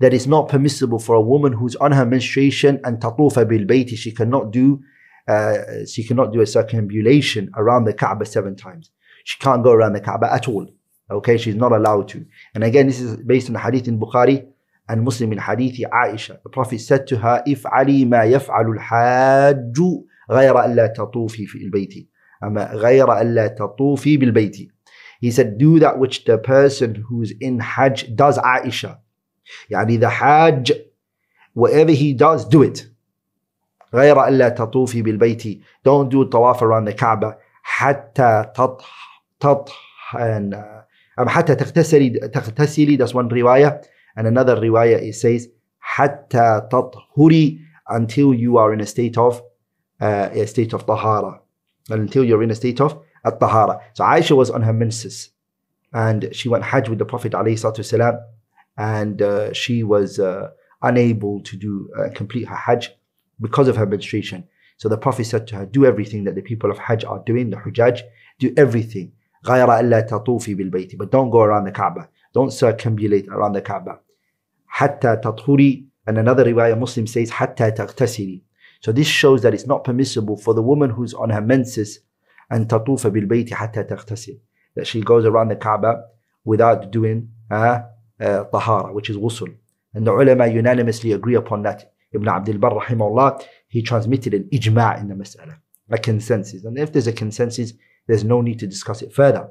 that is not permissible for a woman who's on her menstruation and tatufa bil bayti. She cannot do uh, she cannot do a circumambulation around the Kaaba seven times. She can't go around the Kaaba at all. Okay, she's not allowed to. And again, this is based on hadith in Bukhari and Muslim in hadith Aisha. The Prophet said to her, "If Ali ma yaf'alul hajju غير ألا تطوفي في البيت أما غير ألا تطوفي بالبيت." He said, "Do that which the person who's in Hajj does, Aisha." يعني the hajj whatever he does do it غير ألا تطوفي بالبيت don't do tawaf around the Kaaba حتى تطح تطح and, um, حتى تغتسلي تغتسلي that's one رواية and another رواية it says حتى تطهري until you are in a state of uh, a state of tahara until you're in a state of at tahara so Aisha was on her menses and she went hajj with the Prophet alayhi salatu and uh, she was uh, unable to do uh, complete her Hajj because of her menstruation. So the Prophet said to her, "Do everything that the people of Hajj are doing, the Hujjaj. Do everything, غَيْرَ أَلَّا تَطُوفِ بِالْبَيْتِ But don't go around the Kaaba. Don't circumambulate around the Kaaba. حَتَّى تَطْهُرِ And another riwayah Muslim says, حَتَّى تَغْتَسِرِ So this shows that it's not permissible for the woman who's on her menses and تَطُوفَ بِالْبَيْتِ حَتَّى تَغْتَسِرِ That she goes around the Kaaba without doing uh, uh, tahara, which is wusul. And the ulama unanimously agree upon that. Ibn Abdul Barr, rahimahullah, he transmitted an ijma' in the mas'ala, a consensus. And if there's a consensus, there's no need to discuss it further.